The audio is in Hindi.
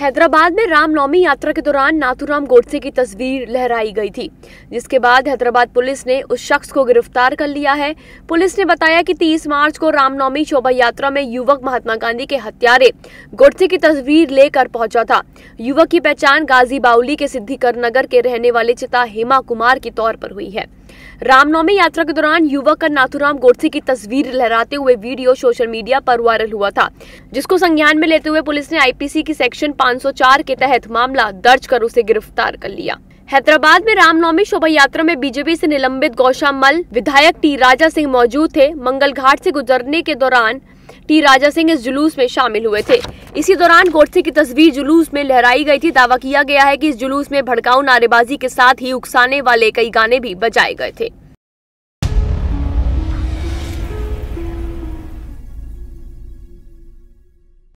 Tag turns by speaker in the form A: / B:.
A: हैदराबाद में रामनवमी यात्रा के दौरान नाथुराम गोडसे की तस्वीर लहराई गई थी जिसके बाद हैदराबाद पुलिस ने उस शख्स को गिरफ्तार कर लिया है पुलिस ने बताया कि 30 मार्च को रामनवमी शोभा यात्रा में युवक महात्मा गांधी के हत्यारे गोडसे की तस्वीर लेकर पहुंचा था युवक की पहचान गाजी बाउली के सिद्धिकर नगर के रहने वाले चिता हेमा कुमार के तौर पर हुई है रामनवमी यात्रा के दौरान युवक का नाथुराम गोडसे की तस्वीर लहराते हुए वीडियो सोशल मीडिया पर वायरल हुआ था जिसको संज्ञान में लेते हुए पुलिस ने आईपीसी की सेक्शन 504 के तहत मामला दर्ज कर उसे गिरफ्तार कर लिया हैदराबाद में रामनवमी शोभा यात्रा में बीजेपी से निलंबित गौशा मल विधायक टी राजा सिंह मौजूद थे मंगल घाट से गुजरने के दौरान टी राजा सिंह इस जुलूस में शामिल हुए थे इसी दौरान गोडसे की तस्वीर जुलूस में लहराई गई थी दावा किया गया है कि इस जुलूस में भड़काऊ नारेबाजी के साथ ही उकसाने वाले कई गाने भी बजाए गए थे